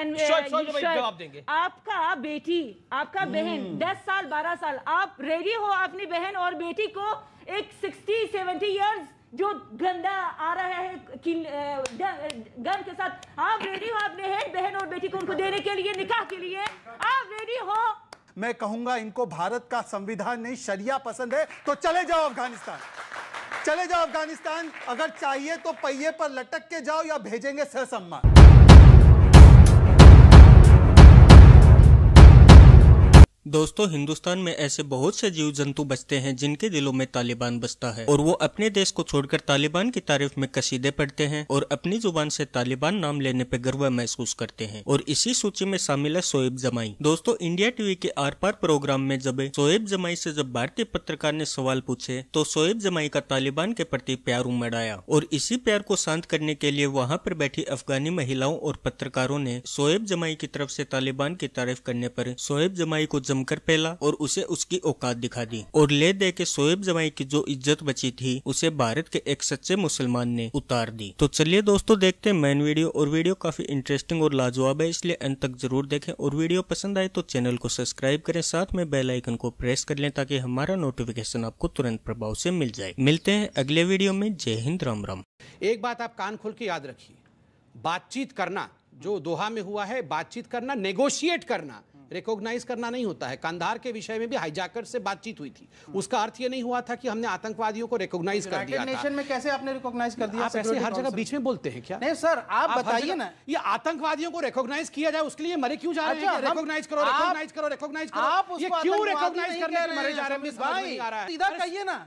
Uh, जवाब देंगे आपका बेटी आपका hmm. बहन दस साल बारह साल आप रेडी हो अपनी बहन और बेटी को एक सिक्सटी सेवेंटी ईयर्स जो गंदा आ रहा है घर के साथ आप रेडी हो अपने बहन बहन और बेटी को उनको देने के लिए निकाह के लिए आप रेडी हो मैं कहूंगा इनको भारत का संविधान नहीं शरिया पसंद है तो चले जाओ अफगानिस्तान चले जाओ अफगानिस्तान अगर चाहिए तो पहिए पर लटक के जाओ या भेजेंगे सहसम्मान दोस्तों हिंदुस्तान में ऐसे बहुत से जीव जंतु बचते हैं जिनके दिलों में तालिबान बसता है और वो अपने देश को छोड़कर तालिबान की तारीफ में कसीदे पढ़ते हैं और अपनी जुबान से तालिबान नाम लेने पर गर्व महसूस करते हैं और इसी सूची में शामिल है सोएब जमाई दोस्तों इंडिया टीवी के आर पार प्रोग्राम में जब सोएब जमाई ऐसी जब भारतीय पत्रकार ने सवाल पूछे तो सोएब जमाई का तालिबान के प्रति प्यार उमड़ आया और इसी प्यार को शांत करने के लिए वहाँ पर बैठी अफगानी महिलाओं और पत्रकारों ने सोएब जमाई की तरफ ऐसी तालिबान की तारीफ करने आरोप सोएब जमाई को जमकर फैला और उसे उसकी औकात दिखा दी और ले दे के सोएब जमाई की जो इज्जत बची थी उसे भारत के एक सच्चे मुसलमान ने उतार दी तो चलिए दोस्तों देखते हैं मैन वीडियो और वीडियो काफी इंटरेस्टिंग और लाजवाब है इसलिए अंत तक जरूर देखें और वीडियो पसंद आए तो चैनल को सब्सक्राइब करें साथ में बेलाइकन को प्रेस कर लें ताकि हमारा नोटिफिकेशन आपको तुरंत प्रभाव से मिल जाए मिलते हैं अगले वीडियो में जय हिंद राम राम एक बात आप कान खोल के याद रखिए बातचीत करना जो दोहा में हुआ है बातचीत करना नेगोशिएट करना रिकॉग्नाइज करना नहीं होता है कंधार के विषय में भी हाईजैकर से बातचीत हुई थी हम्म। उसका अर्थ ये नहीं हुआ था कि हमने आतंकवादियों को रिकॉग्नाइज कर दिया नेशन में कैसे आपने रिकॉग्नाइज कर दिया आप ऐसे हर जगह बीच में बोलते हैं क्या नहीं सर आप बताइए ना ये आतंकवादियों को रिकॉग्नाइज किया जाए उसके लिए मरे क्यों जा रहे हैं रिकॉग्नाइज करो रिकॉग्नाइज करो रिकॉग्नाइज करो आप क्यों रिकॉग्नाइज करने मरे जा रहे हैं इधर कहिए ना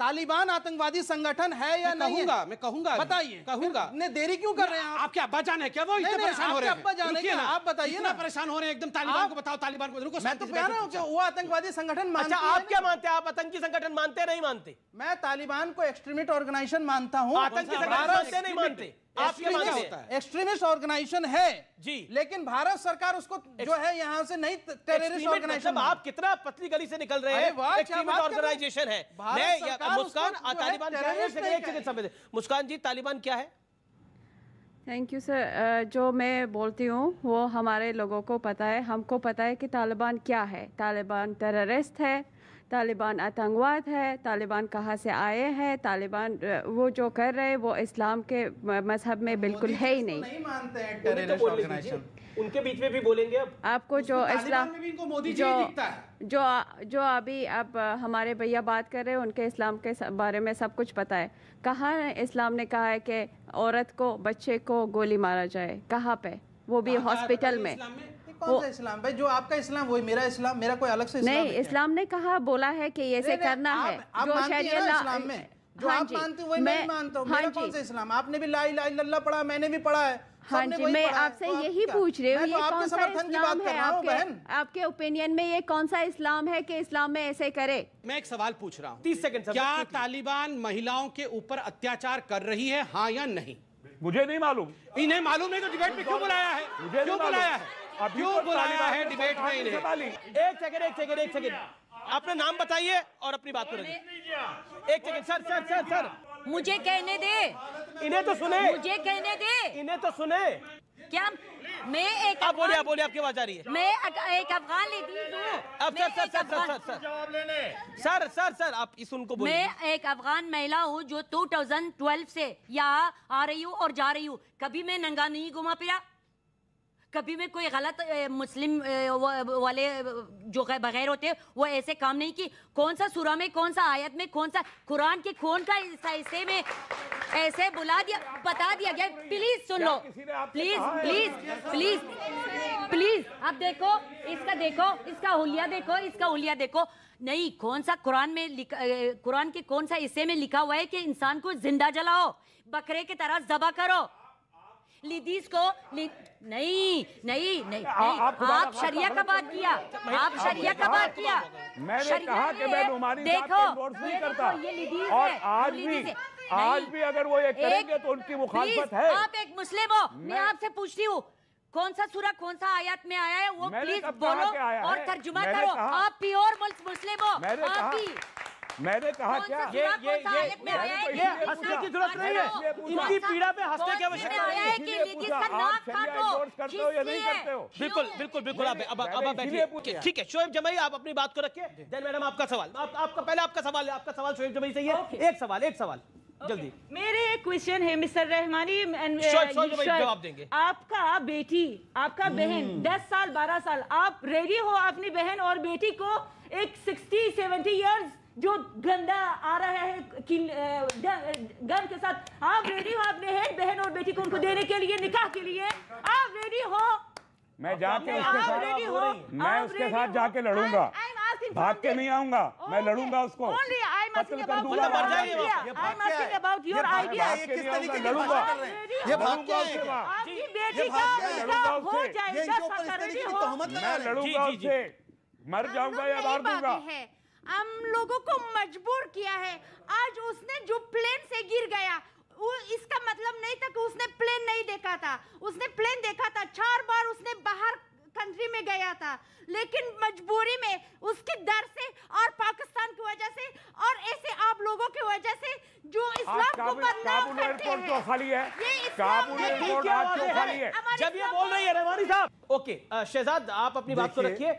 तालिबान आतंकवादी संगठन है या नहीं कहूंगा मैं कहूंगा बताइए कहूंगा ने देरी क्यों कर रहे हैं आप? आपके अब्बा जान है क्या वो इतने परेशान हो रहे हैं आप बताइए ना परेशान हो रहे हैं एकदम तालिबान को बताओ तालिबान को रुको मैं तो कह रहा हूं वो आतंकवादी संगठन अच्छा आप क्या मानते हैं आप आतंकी संगठन मानते नहीं मानते मैं तालिबान को एक्सट्रीमिस्ट ऑर्गेनाइजेशन मानता हूँ आतंकी संगठन नहीं मानते आपके मानना एक्सट्रीमिस्ट ऑर्गेनाइजेशन है जी लेकिन भारत सरकार उसको जो है यहाँ से नहीं टेररिस्ट ऑर्गेनाइजेशन मतलब आप कितना पतली गली से निकल रहे हैं ऑर्गेनाइजेशन है मुस्कान तालिबान मुस्कान जी तालिबान क्या है थैंक यू सर जो मैं बोलती हूँ वो हमारे लोगों को पता है हमको पता है कि तालिबान क्या है तालिबान टेररिस्ट है तालिबान आतंकवाद है तालिबान कहाँ से आए हैं तालिबान वो जो कर रहे हैं वो इस्लाम के मजहब में बिल्कुल है ही नहीं, मानते तो उनके बीच में भी बोलेंगे अब आपको जो इस्लाम मोदी जो जो जो अभी आप हमारे भैया बात कर रहे हैं उनके इस्लाम के बारे में सब कुछ पता है कहाँ इस्लाम ने कहा है कि औरत को बच्चे को गोली मारा जाए कहाँ पे वो भी हॉस्पिटल में कौन सा इस्लाम भाई जो आपका इस्लाम वही मेरा इस्लाम मेरा कोई अलग से इस्लाम नहीं इस्लाम ने कहा बोला है कि ऐसे करना है जो में जो हाँ आप मानते हो वही मैं मानता हूँ हाँ मेरा कौन सा इस्लाम आपने भी लाई ला लल्ला पढ़ा मैंने भी पढ़ा है हाँ जी मैं आपसे तो यही पूछ रही हूँ तो ये तो कौन सा इस्लाम है आपके आपके ओपिनियन में ये कौन सा इस्लाम है कि इस्लाम में ऐसे करे मैं एक सवाल पूछ रहा हूँ तीस सेकंड क्या तालिबान महिलाओं के ऊपर अत्याचार कर रही है हाँ या नहीं मुझे नहीं मालूम इन्हें मालूम नहीं तो डिबेट में क्यों बुलाया है क्यों बुलाया है क्यों बुलाया है डिबेट में इन्हें एक सेकंड एक सेकंड एक सेकंड अपना नाम बताइए और अपनी बात करें एक second sir sir sir sir मुझे कहने दे इन्हें तो सुने मुझे कहने दे इन्हें तो सुने क्या मैं एक आप बोलिए आप बोलिए आपकी आवाज आ रही है मैं एक अफगान लेती हूँ अब sir sir sir sir sir sir sir sir sir आप इस उनको बोलिए मैं एक अफगान महिला हूँ जो 2012 से यहाँ आ रही हूँ और जा रही हूँ कभी मैं नंगा नहीं घुमा पिया कभी मैं कोई गलत मुस्लिम वाले जो बगैर होते वो ऐसे काम नहीं की कौन सा सुरा में कौन सा आयत में कौन सा कुरान के खून का हिस्से में ऐसे बुला दिया बता दिया गया प्लीज सुन लो प्लीज प्लीज प्लीज प्लीज आप देखो इसका देखो इसका हुलिया देखो इसका हुलिया देखो नहीं कौन सा कुरान में कुरान के कौन सा हिस्से में लिखा हुआ है कि इंसान को जिंदा जलाओ बकरे की तरह जबा करो लिदीस को ली... नहीं नहीं नहीं, आ, नहीं। आप, आप शरिया का बात किया आप शरिया का बात किया मैंने कहा कि मैं उमारी देखो नहीं करता और आज भी आज भी अगर वो ये करेंगे तो उनकी मुखालफत है आप एक मुस्लिम हो मैं आपसे पूछती हूँ कौन सा सूरा कौन सा आयत में आया है वो प्लीज बोलो और तर्जुमा करो आप प्योर मुस्लिम हो आप भी मैंने कहा क्या ये ये ये ये हंसने की जरूरत नहीं है इनकी पीड़ा में हंसने की आवश्यकता नहीं है बिल्कुल बिल्कुल बिल्कुल आप अब अब बैठिए ठीक है शोएब जमाई आप अपनी बात को रखिए देन मैडम आपका सवाल आपका पहले आपका सवाल है आपका सवाल शोएब जमाई से ही है एक सवाल एक सवाल जल्दी मेरे क्वेश्चन है मिस्टर रहमानी uh, जवाब देंगे आपका बेटी आपका hmm. बहन दस साल बारह साल आप रेडी हो अपनी बहन और बेटी को एक सिक्सटी सेवेंटी ईयर जो गंदा आ रहा है कि गन के साथ आप रेडी हो अपने हेड बहन और बेटी को उनको देने के लिए निकाह के लिए आप रेडी हो मैं जाके उसके साथ मैं उसके साथ जाके लड़ूंगा भाग के नहीं आऊंगा मैं लड़ूंगा उसको ये किस तरीके की बात कर रहे हैं? ये भाग क्या है? आपकी बेटी का हो जाएगा मर जाऊंगा या मार दूंगा। हम लोगों को मजबूर किया है आज उसने जो प्लेन से गिर गया वो इसका मतलब नहीं था कि उसने प्लेन नहीं देखा था उसने प्लेन देखा था चार बार उसने बाहर कंट्री में गया था लेकिन मजबूरी में उसके काबुल एयरपोर्ट तो खाली है काबुल एयरपोर्ट आज क्यों खाली है जब ये बोल रही है रहमानी साहब ओके शहजाद आप अपनी बात को तो रखिए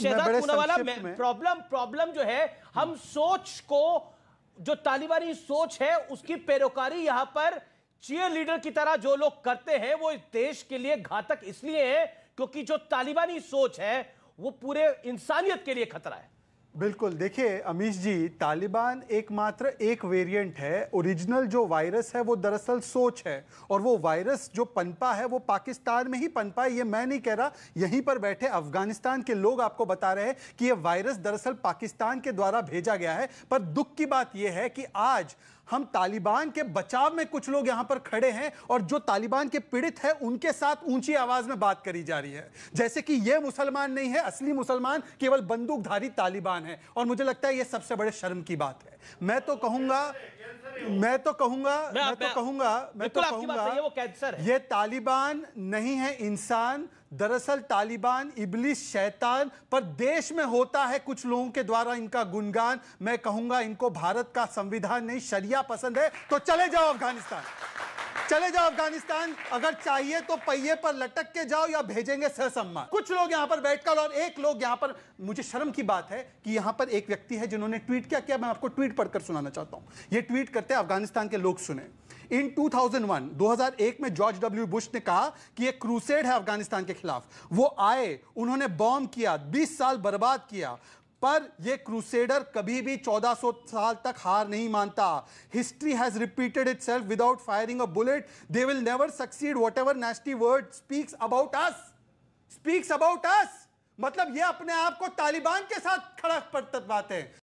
शहजाद पूनावाला प्रॉब्लम प्रॉब्लम जो है हम सोच को जो तालिबानी सोच है उसकी पैरोकारी यहां पर चीयर लीडर की तरह जो लोग करते हैं वो इस देश के लिए घातक इसलिए है क्योंकि जो तालिबानी सोच है वो पूरे इंसानियत के लिए खतरा है बिल्कुल देखिए अमीश जी तालिबान एकमात्र एक वेरिएंट है ओरिजिनल जो वायरस है वो दरअसल सोच है और वो वायरस जो पनपा है वो पाकिस्तान में ही पनपा है ये मैं नहीं कह रहा यहीं पर बैठे अफगानिस्तान के लोग आपको बता रहे हैं कि ये वायरस दरअसल पाकिस्तान के द्वारा भेजा गया है पर दुख की बात यह है कि आज हम तालिबान के बचाव में कुछ लोग यहां पर खड़े हैं और जो तालिबान के पीड़ित है उनके साथ ऊंची आवाज में बात करी जा रही है जैसे कि यह मुसलमान नहीं है असली मुसलमान केवल बंदूकधारी तालिबान परेशान है और मुझे लगता है ये सबसे बड़े शर्म की बात है मैं तो कहूंगा मैं तो कहूंगा मैं तो कहूंगा मैं तो कहूंगा ये ये तालिबान नहीं है इंसान दरअसल तालिबान इबली शैतान पर देश में होता है कुछ लोगों के द्वारा इनका गुणगान मैं कहूंगा इनको भारत का संविधान नहीं शरिया पसंद है तो चले जाओ अफगानिस्तान चले जाओ अफगानिस्तान अगर चाहिए तो पहिए पर लटक के जाओ या भेजेंगे सरसम्मा कुछ लोग यहाँ पर बैठकर और एक लोग यहाँ पर मुझे शर्म की बात है कि यहाँ पर एक व्यक्ति है जिन्होंने ट्वीट किया क्या मैं आपको ट्वीट पढ़कर सुनाना चाहता हूँ ये ट्वीट करते हैं अफगानिस्तान के लोग सुने इन 2001 2001 में जॉर्ज डब्ल्यू बुश ने कहा कि एक क्रूसेड है अफगानिस्तान के खिलाफ वो आए उन्होंने बॉम्ब किया 20 साल बर्बाद किया पर यह क्रूसेडर कभी भी 1400 साल तक हार नहीं मानता history has repeated itself without firing a bullet they will never succeed whatever nasty word speaks about us speaks about us मतलब ये अपने आप को तालिबान के साथ खड़ा पर बातें